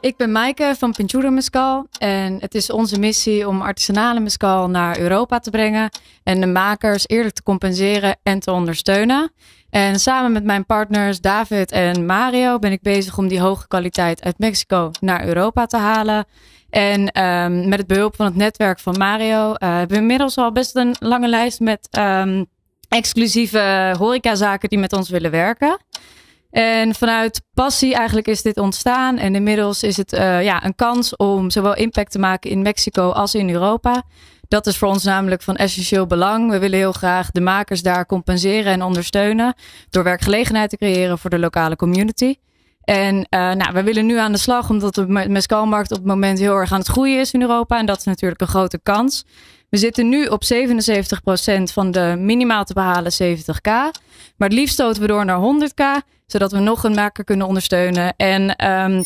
Ik ben Maaike van Pintura Mescal en het is onze missie om artisanale mescal naar Europa te brengen en de makers eerlijk te compenseren en te ondersteunen. En samen met mijn partners David en Mario ben ik bezig om die hoge kwaliteit uit Mexico naar Europa te halen. En ehm, met het behulp van het netwerk van Mario eh, hebben we inmiddels al best een lange lijst met um, exclusieve horecazaken die met ons willen werken. En vanuit passie eigenlijk is dit ontstaan. En inmiddels is het eh, ja, een kans om zowel impact te maken in Mexico als in Europa. Dat is voor ons namelijk van essentieel belang. We willen heel graag de makers daar compenseren en ondersteunen. Door werkgelegenheid te creëren voor de lokale community. En eh, nou, we willen nu aan de slag, omdat de mescalmarkt op het moment heel erg aan het groeien is in Europa. En dat is natuurlijk een grote kans. We zitten nu op 77% van de minimaal te behalen 70k. Maar het liefst stoten we door naar 100k zodat we nog een maker kunnen ondersteunen en ehm,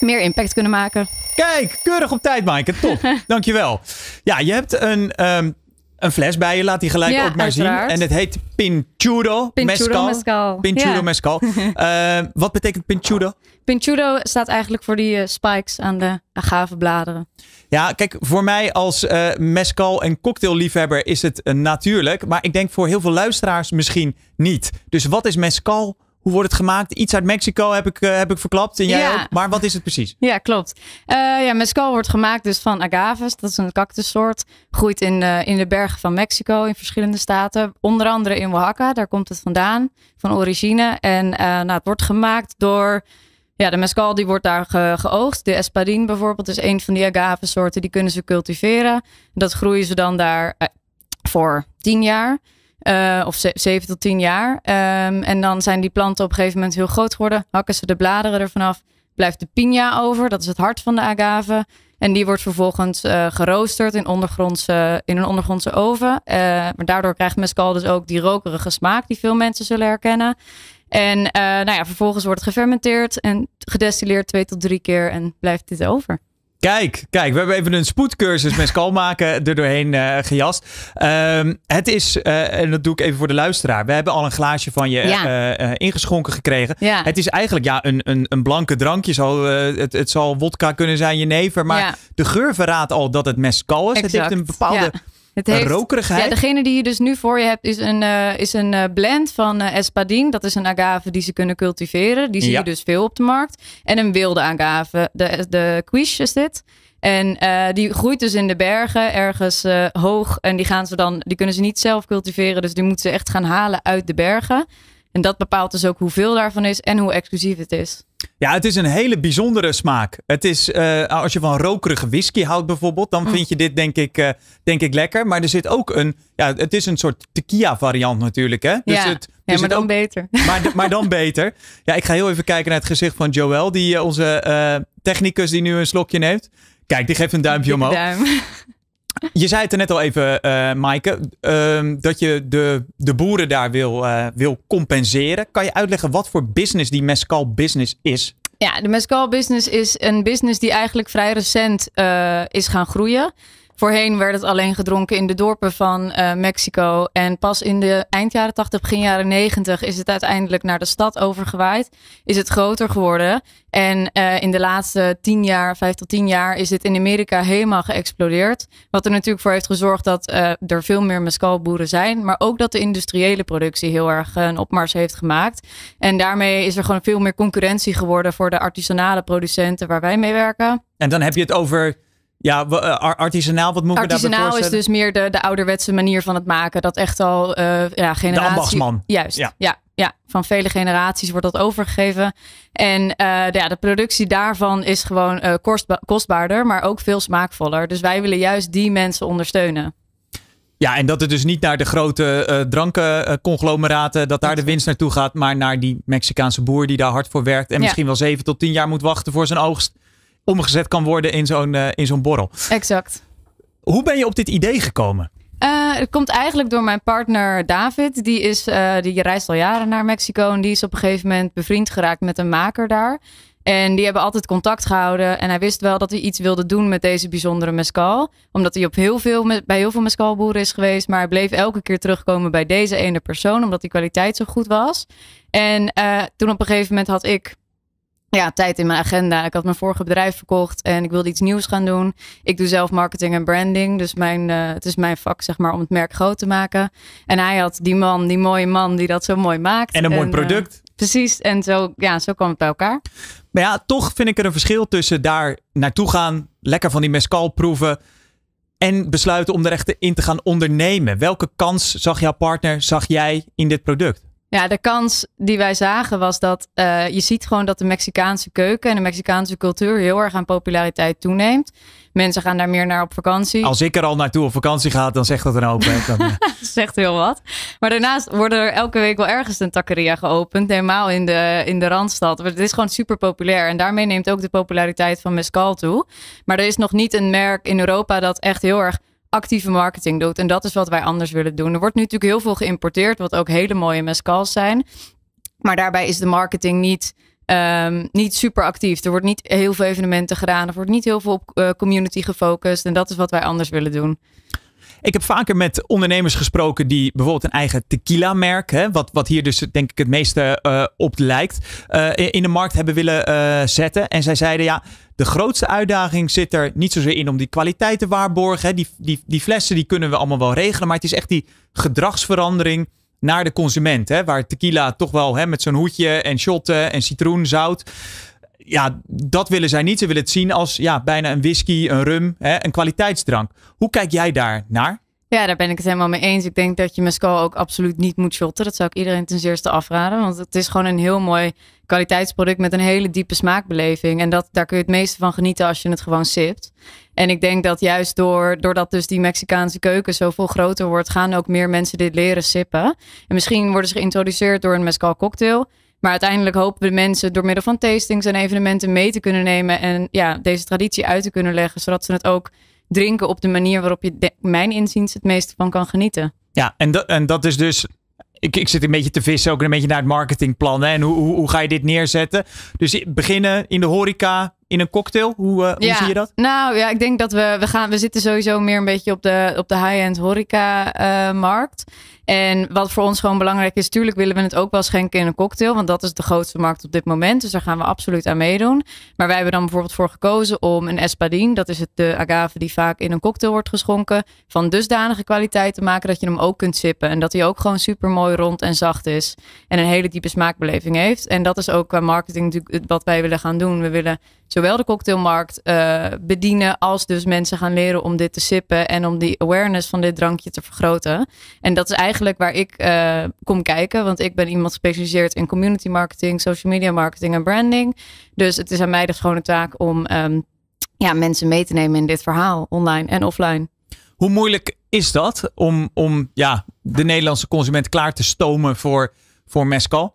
meer impact kunnen maken. Kijk, keurig op tijd, Maaike. Top. Dankjewel. Ja, je hebt een, ehm, een fles bij je. Laat die gelijk ook maar zien. En het heet Pinchudo, Pinchudo Mescal. Pinchudo Mescal. Eh, wat betekent Pinchudo? Pinchudo staat eigenlijk voor die eh, spikes aan de agavebladeren. Ja, kijk, voor mij als eh, mescal- en cocktailliefhebber is het natuurlijk. Maar ik denk voor heel veel luisteraars misschien niet. Dus wat is mescal hoe wordt het gemaakt? Iets uit Mexico heb ik, eh, heb ik verklapt. En jij ook. Maar wat is het precies? Ja, klopt. Uh, ja, mezcal wordt gemaakt dus van agaves. Dat is een cactussoort. Groeit in, de, eh, in de bergen van Mexico in verschillende staten. Onder andere in Oaxaca. Daar komt het vandaan. Van origine. En nou, het wordt gemaakt door... Ja, de mezcal die wordt daar ge, geoogst. De espadin bijvoorbeeld is een van die agavesoorten. Die kunnen ze cultiveren. Dat groeien ze dan daar voor tien jaar. Eh, of zeven 7 tot tien jaar. Ehm, en dan zijn die planten op een gegeven moment heel groot geworden. Hakken ze de bladeren ervan af. Blijft de pina over. Dat is het hart van de agave. En die wordt vervolgens eh, geroosterd in, ondergrondse, in een ondergrondse oven. Eh, maar daardoor krijgt mescal dus ook die rokerige smaak die veel mensen zullen herkennen. En nou ja, vervolgens wordt het gefermenteerd en gedestilleerd twee tot drie keer en blijft dit over. Kijk, kijk, we hebben even een spoedcursus met maken er doorheen eh, gejast. Ehm, het is, eh, en dat doe ik even voor de luisteraar. We hebben al een glaasje van je eh, ingeschonken gekregen. Het is eigenlijk ja, een, een, een blanke drankje. Zal, het, het zal wodka kunnen zijn, jenever. Maar de geur verraadt al dat het mescal is. Het heeft een bepaalde het rokerigheid? Ja, degene die je dus nu voor je hebt is een, eh, is een eh, blend van uh, eh, espadin. Dat is een agave die ze kunnen cultiveren. Die zie je dus veel op de markt. En een wilde agave. De, de quiche is dit. En die groeit dus in de bergen, ergens hoog. En die, gaan ze dan, die kunnen ze niet zelf cultiveren. Dus die moeten ze echt gaan halen uit de bergen. En dat bepaalt dus ook hoeveel daarvan is en hoe exclusief het is. Ja, het is een hele bijzondere smaak. Het is, eh, als je van rokerige whisky houdt bijvoorbeeld, dan mm. vind je dit denk ik, eh, denk ik lekker. Maar er zit ook een, ja, het is een soort tequila variant natuurlijk. Hè? Dus ja. het, ja, maar dan beter. Maar, maar, dan beter. Ja, ik ga heel even kijken naar het gezicht van Joël, die, eh, onze technicus die nu een slokje neemt. Kijk, die geeft een duimpje omhoog. Duim. Je zei het er net al even, uh, Maaike, ehm, dat je de, de boeren daar wil, eh, wil compenseren. Kan je uitleggen wat voor business die mescal business is? Ja, de mescal business is een business die eigenlijk vrij recent eh, is gaan groeien. Voorheen werd het alleen gedronken in de dorpen van eh, Mexico. En pas in de eindjaren 80, begin jaren 90 is het uiteindelijk naar de stad overgewaaid. Is het groter geworden. En eh, in de laatste 10 jaar, 5 tot 10 jaar, is het in Amerika helemaal geëxplodeerd. Wat er natuurlijk voor heeft gezorgd dat eh, er veel meer mescalboeren zijn. Maar ook dat de industriële productie heel erg een opmars heeft gemaakt. En daarmee is er gewoon veel meer concurrentie geworden voor de artisanale producenten waar wij mee werken. En dan heb je het over ja, eh, artisanaal, wat moet artisanaal daarbij Artisanaal is dus meer de, de ouderwetse manier van het maken. Dat echt al uh, ja, generatie... De ambachtsman. Juist, ja. ja. van vele generaties wordt dat overgegeven. En de, eh, ja, de productie daarvan is gewoon kostbaarder, maar ook veel smaakvoller. Dus wij willen juist die mensen ondersteunen. Ja, en dat het dus niet naar de grote dranken drankenconglomeraten, dat daar de winst naartoe gaat, maar naar die Mexicaanse boer die daar hard voor werkt en misschien wel zeven tot tien jaar moet wachten voor zijn oogst omgezet kan worden in zo'n eh, in zo'n borrel. Exact. Hoe ben je op dit idee gekomen? Eh, het komt eigenlijk door mijn partner David. Die, is, eh, die reist al jaren naar Mexico. En die is op een gegeven moment bevriend geraakt met een maker daar. En die hebben altijd contact gehouden. En hij wist wel dat hij iets wilde doen met deze bijzondere mezcal, Omdat hij op heel veel, bij heel veel mezcalboeren is geweest. Maar hij bleef elke keer terugkomen bij deze ene persoon. Omdat die kwaliteit zo goed was. En toen op een gegeven moment had ik ja, tijd in mijn agenda. Ik had mijn vorige bedrijf verkocht en ik wilde iets nieuws gaan doen. Ik doe zelf marketing en branding. Dus mijn, eh, het is mijn vak, zeg maar, om het merk groot te maken. En hij had die man, die mooie man die dat zo mooi maakt. En een mooi eh, product. precies. En zo, ja, zo kwam het bij elkaar. Maar ja, toch vind ik er een verschil tussen daar naartoe gaan, lekker van die mescal proeven. En besluiten om er echt in te gaan ondernemen. Welke kans zag jouw partner, zag jij in dit product? Ja, de kans die wij zagen was dat eh, je ziet gewoon dat de Mexicaanse keuken en de Mexicaanse cultuur heel erg aan populariteit toeneemt. Mensen gaan daar meer naar op vakantie. Als ik er al naartoe op vakantie ga, dan zegt dat een hoop. Eh. Dat zegt heel wat. Maar daarnaast worden er elke week wel ergens een taqueria geopend, helemaal in de, in de Randstad. Het is gewoon super populair en daarmee neemt ook de populariteit van mezcal toe. Maar er is nog niet een merk in Europa dat echt heel erg actieve marketing doet. En dat is wat wij anders willen doen. Er wordt nu natuurlijk heel veel geïmporteerd, wat ook hele mooie mescals zijn. Maar daarbij is de marketing niet, ehm, niet super actief. Er wordt niet heel veel evenementen gedaan. Er wordt niet heel veel op eh, community gefocust. En dat is wat wij anders willen doen. Ik heb vaker met ondernemers gesproken die bijvoorbeeld een eigen tequila-merk, hè, wat, wat hier dus denk ik het meeste uh, op lijkt, eh, in de markt hebben willen zetten. En zij zeiden ja, de grootste uitdaging zit er niet zozeer in om die kwaliteit te waarborgen. Die, die, die flessen die kunnen we allemaal wel regelen. Maar het is echt die gedragsverandering naar de consument. Hè, waar tequila toch wel hè, met zo'n hoedje en shotten en citroenzout. Ja, dat willen zij niet. Ze willen het zien als ja, bijna een whisky, een rum, hè, een kwaliteitsdrank. Hoe kijk jij daar naar? Ja, daar ben ik het helemaal mee eens. Ik denk dat je mescal ook absoluut niet moet shotten. Dat zou ik iedereen ten zeerste afraden. Want het is gewoon een heel mooi kwaliteitsproduct met een hele diepe smaakbeleving. En dat, daar kun je het meeste van genieten als je het gewoon sipt. En ik denk dat juist door, doordat dus die Mexicaanse keuken zoveel groter wordt, gaan ook meer mensen dit leren sippen. En misschien worden ze geïntroduceerd door een mescal cocktail. Maar uiteindelijk hopen we de mensen door middel van tastings en evenementen mee te kunnen nemen. En ja, deze traditie uit te kunnen leggen, zodat ze het ook drinken op de manier waarop je, mijn inziens, het meeste van kan genieten. Ja, en, dat en dat is dus ik, ik, zit een beetje te vissen, ook een beetje naar het marketingplan. En hoe, hoe, ga je dit neerzetten? Dus beginnen in de horeca, in een cocktail. Hoe, eh, hoe zie je dat? Nou ja, ik denk dat we, we gaan, we zitten sowieso meer een beetje op de, op de high-end horeca-markt. Eh, en wat voor ons gewoon belangrijk is, natuurlijk willen we het ook wel schenken in een cocktail. Want dat is de grootste markt op dit moment. Dus daar gaan we absoluut aan meedoen. Maar wij hebben dan bijvoorbeeld voor gekozen om een espadine. Dat is het, de agave die vaak in een cocktail wordt geschonken. Van dusdanige kwaliteit te maken dat je hem ook kunt sippen. En dat hij ook gewoon super mooi rond en zacht is. En een hele diepe smaakbeleving heeft. En dat is ook qua marketing natuurlijk wat wij willen gaan doen. We willen zowel de cocktailmarkt eh, bedienen. Als dus mensen gaan leren om dit te sippen. En om die awareness van dit drankje te vergroten. En dat is eigenlijk waar ik eh, kom kijken. Want ik ben iemand gespecialiseerd in community marketing, social media marketing en branding. Dus het is aan mij de een taak om ehm, ja, mensen mee te nemen in dit verhaal, online en offline. Hoe moeilijk is dat om, om ja, de Nederlandse consument klaar te stomen voor, voor mescal?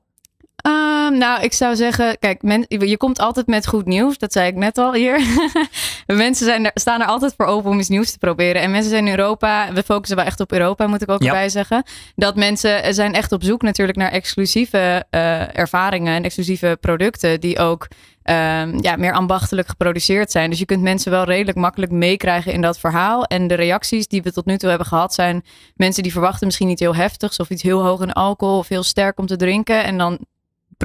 Uh, nou, ik zou zeggen, kijk, men, je komt altijd met goed nieuws. Dat zei ik net al hier. mensen zijn staan er altijd voor open om iets nieuws te proberen. En mensen zijn in Europa, we focussen wel echt op Europa, moet ik ook erbij zeggen. Dat mensen eh, zijn echt op zoek natuurlijk naar exclusieve eh, ervaringen en exclusieve producten die ook ehm, ja, meer ambachtelijk geproduceerd zijn. Dus je kunt mensen wel redelijk makkelijk meekrijgen in dat verhaal. En de reacties die we tot nu toe hebben gehad zijn mensen die verwachten misschien niet heel heftigs of iets heel hoog in alcohol of heel sterk om te drinken. En dan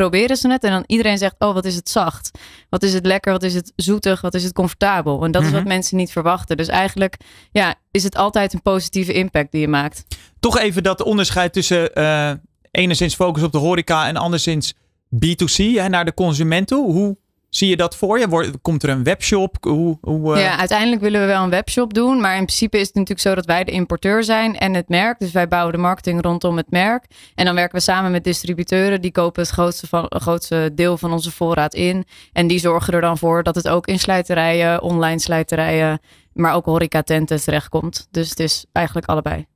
proberen ze het en dan iedereen zegt, oh wat is het zacht, wat is het lekker, wat is het zoetig, wat is het comfortabel. En dat is wat mhm. mensen niet verwachten. Dus eigenlijk ja, is het altijd een positieve impact die je maakt. Toch even dat onderscheid tussen uh, enigszins focus op de horeca en anderszins B2C hè, naar de consument toe. Hoe Zie je dat voor je? komt er een webshop? Hoe, hoe eh? Ja, uiteindelijk willen we wel een webshop doen. Maar in principe is het natuurlijk zo dat wij de importeur zijn en het merk. Dus wij bouwen de marketing rondom het merk. En dan werken we samen met distributeuren. Die kopen het grootste, van, grootste deel van onze voorraad in. En die zorgen er dan voor dat het ook in slijterijen, online slijterijen, maar ook horecatenten terechtkomt. Dus het is eigenlijk allebei.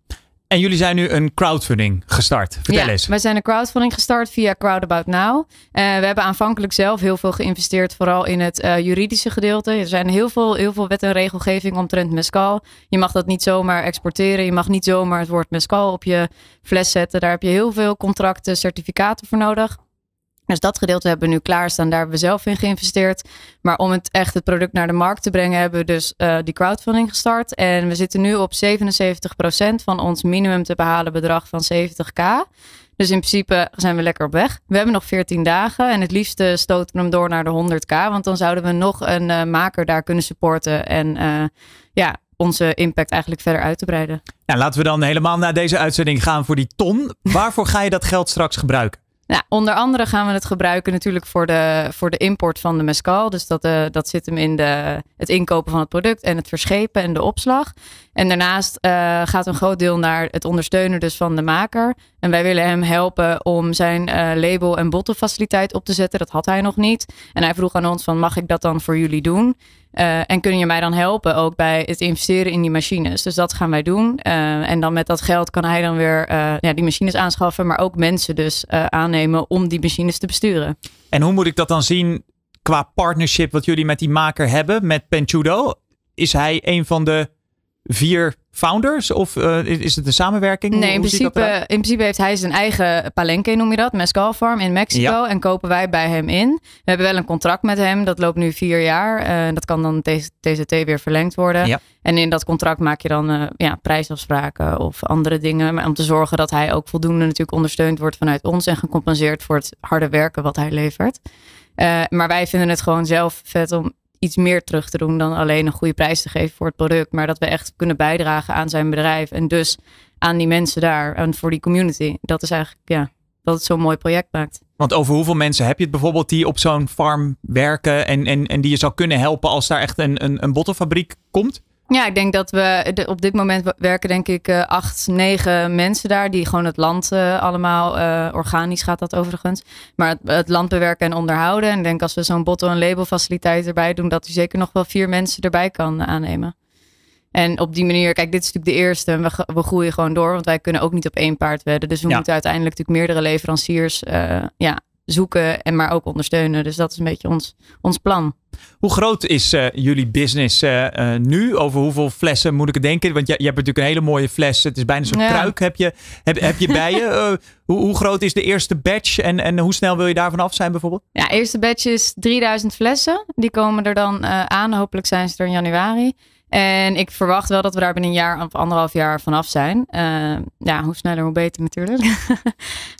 En jullie zijn nu een crowdfunding gestart. Vertel ja, eens. Wij zijn een crowdfunding gestart via Crowdabout Now. Eh, we hebben aanvankelijk zelf heel veel geïnvesteerd, vooral in het eh, juridische gedeelte. Er zijn heel veel, heel veel wet en regelgeving omtrent mescal. Je mag dat niet zomaar exporteren. Je mag niet zomaar het woord mescal op je fles zetten. Daar heb je heel veel contracten, certificaten voor nodig. Dus dat gedeelte hebben we nu klaarstaan. Daar hebben we zelf in geïnvesteerd. Maar om het echt het product naar de markt te brengen, hebben we dus eh, die crowdfunding gestart. En we zitten nu op 77% van ons minimum te behalen bedrag van 70k. Dus in principe zijn we lekker op weg. We hebben nog 14 dagen en het liefste stoten we hem door naar de 100k. Want dan zouden we nog een eh, maker daar kunnen supporten. En eh, ja, onze impact eigenlijk verder uit te breiden. Nou, laten we dan helemaal naar deze uitzending gaan voor die ton. Waarvoor ga je dat geld straks gebruiken? Nou, onder andere gaan we het gebruiken natuurlijk voor de, voor de import van de mescal. Dus dat, eh, dat zit hem in de, het inkopen van het product en het verschepen en de opslag. En daarnaast uh, gaat een groot deel naar het ondersteunen dus van de maker. En wij willen hem helpen om zijn eh, label en bottenfaciliteit op te zetten. Dat had hij nog niet. En hij vroeg aan ons van mag ik dat dan voor jullie doen? Eh, en kun je mij dan helpen ook bij het investeren in die machines? Dus dat gaan wij doen. Eh, en dan met dat geld kan hij dan weer ja, die machines aanschaffen, maar ook mensen dus aannemen om die machines te besturen. En hoe moet ik dat dan zien qua partnership wat jullie met die maker hebben, met Pentudo? Is hij een van de vier founders? Of eh, is het een samenwerking? Nee, in, principe, in principe heeft hij zijn eigen palenque, noem je dat, Mescal Farm in Mexico. En kopen wij bij hem in. We hebben wel een contract met hem, dat loopt nu vier jaar. Uh, dat kan dan TCT weer verlengd worden. En in dat contract maak je dan eh, ja, prijsafspraken of andere dingen. Maar om te zorgen dat hij ook voldoende natuurlijk ondersteund wordt vanuit ons en gecompenseerd voor het harde werken wat hij levert. maar wij vinden het gewoon zelf vet om iets meer terug te doen dan alleen een goede prijs te geven voor het product. Maar dat we echt kunnen bijdragen aan zijn bedrijf. En dus aan die mensen daar en voor die community. Dat is eigenlijk, ja, dat het zo'n mooi project maakt. Want over hoeveel mensen heb je het bijvoorbeeld die op zo'n farm werken en, en, en die je zou kunnen helpen als daar echt een, een, een bottenfabriek komt? Ja, ik denk dat we op dit moment werken denk ik eh, acht, negen mensen daar die gewoon het land eh, allemaal, eh, organisch gaat dat overigens, maar het, het, land bewerken en onderhouden. En ik denk als we zo'n bottle- en labelfaciliteit erbij doen, dat u zeker nog wel vier mensen erbij kan aannemen. En op die manier, kijk, dit is natuurlijk de eerste en we, we groeien gewoon door, want wij kunnen ook niet op één paard wedden. Dus we moeten uiteindelijk natuurlijk meerdere leveranciers ja, zoeken en maar ook ondersteunen. Dus dat is een beetje ons, ons plan. Hoe groot is eh, jullie business eh, eh, nu? Over hoeveel flessen moet ik denken? Want je, je hebt natuurlijk een hele mooie fles. Het is bijna zo'n ja. kruik heb je, heb, heb je bij je. Hoe, hoe, groot is de eerste batch en, en hoe snel wil je daarvan af zijn bijvoorbeeld? Ja, eerste batch is 3000 flessen. Die komen er dan aan. Hopelijk zijn ze er in januari. En ik verwacht wel dat we daar binnen een jaar of anderhalf jaar vanaf zijn. Ehm, ja, hoe sneller, hoe beter natuurlijk.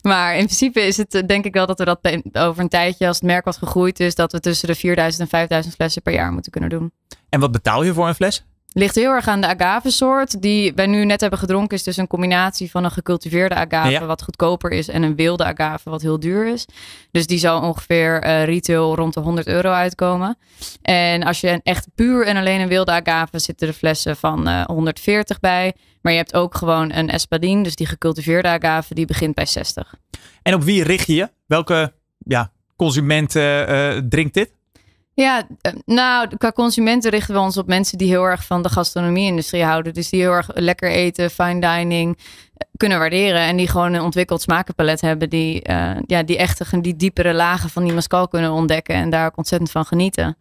maar in principe is het eh, denk ik wel dat we dat over een tijdje, als het merk wat gegroeid is, dat we tussen de 4000 en 5000 flessen per jaar moeten kunnen doen. En wat betaal je voor een fles? Ligt heel erg aan de agavesoort. Die wij nu net hebben gedronken is dus een combinatie van een gecultiveerde agave wat goedkoper is en een wilde agave wat heel duur is. Dus die zal ongeveer eh, retail rond de 100 euro uitkomen. En als je een echt puur en alleen een wilde agave zitten de flessen van 140 eh, bij. Maar je hebt ook gewoon een espadine, dus die gecultiveerde agave, die begint bij 60. En op wie richt je je? Welke ja, consument eh, drinkt dit? Ja, eh, nou, qua consumenten richten we ons op mensen die heel erg van de gastronomie-industrie houden. Dus die heel erg lekker eten, fine dining eh, kunnen waarderen. En die gewoon een ontwikkeld smakenpalet hebben. Die, eh, ja, die echt die diepere lagen van die mascal kunnen ontdekken. En daar ook ontzettend van genieten.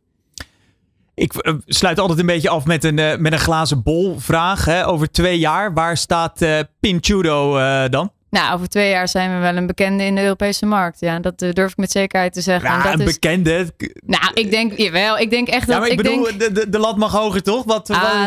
Ik sluit altijd een beetje af met een, met een glazen bol vraag. Hè? Over twee jaar, waar staat uh, Pinchudo dan? Nou, over twee jaar zijn we wel een bekende in de Europese markt. Ja, dat eh, durf ik met zekerheid te zeggen. Ja, nou, een bekende. Nou, ik denk, jawel, ik denk echt dat. Ja, maar ik, ik bedoel, de, de, lat mag hoger, toch? Wat, ah,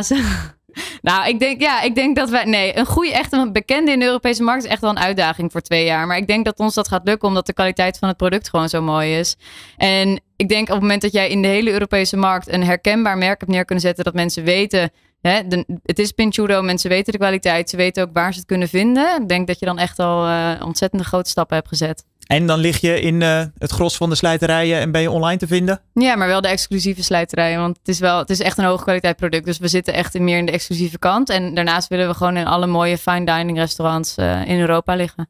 Nou, ik denk, ja, ik denk dat wij. Nee, een goede, echt bekende in de Europese markt is echt wel een uitdaging voor twee jaar. Maar ik denk dat ons dat gaat lukken, omdat de kwaliteit van het product gewoon zo mooi is. En ik denk op het moment dat jij in de hele Europese markt een herkenbaar merk hebt neer kunnen zetten, dat mensen weten Hè, het is Pinchudo, mensen weten de kwaliteit, ze weten ook waar ze het kunnen vinden. Ik denk dat je dan echt al eh, ontzettende grote stappen hebt gezet. En dan lig je in eh, het gros van de slijterijen en ben je online te vinden? Ja, maar wel de exclusieve slijterijen. Want het is, wel, het is echt een hoogkwaliteit product. Dus we zitten echt meer in de exclusieve kant. En daarnaast willen we gewoon in alle mooie fine dining restaurants eh, in Europa liggen.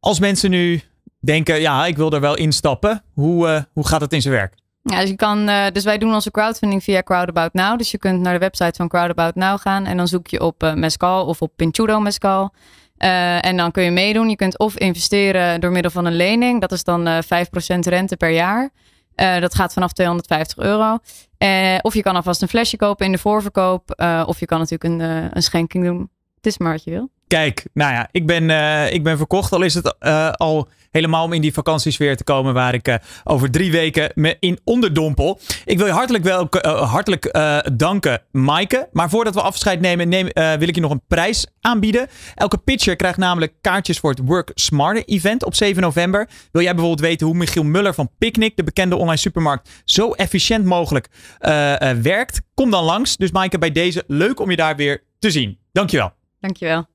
Als mensen nu denken, ja, ik wil er wel instappen. Hoe, hoe gaat het in zijn werk? Ja, dus, je kan, eh, dus wij doen onze crowdfunding via Crowdabout Now. Dus je kunt naar de website van Crowdabout Now gaan en dan zoek je op uh, Mescal of op Pinchudo Mescal. Eh, en dan kun je meedoen. Je kunt of investeren door middel van een lening. Dat is dan 5% rente per jaar. dat gaat vanaf 250 euro. of je kan alvast een flesje kopen in de voorverkoop. of je kan natuurlijk een, een schenking doen. Het is maar wat je wil. Kijk, nou ja, ik ben, ik ben verkocht. Al is het al Helemaal om in die vakanties weer te komen waar ik eh, over drie weken me in onderdompel. Ik wil je hartelijk, wel, eh, hartelijk eh, danken, Maaike. Maar voordat we afscheid nemen, neem, wil ik je nog een prijs aanbieden. Elke pitcher krijgt namelijk kaartjes voor het Work Smarter event op 7 november. Wil jij bijvoorbeeld weten hoe Michiel Muller van Picnic, de bekende online supermarkt, zo efficiënt mogelijk werkt? Kom dan langs. Dus Maaike, bij deze leuk om je daar weer te zien. Dankjewel. Dankjewel.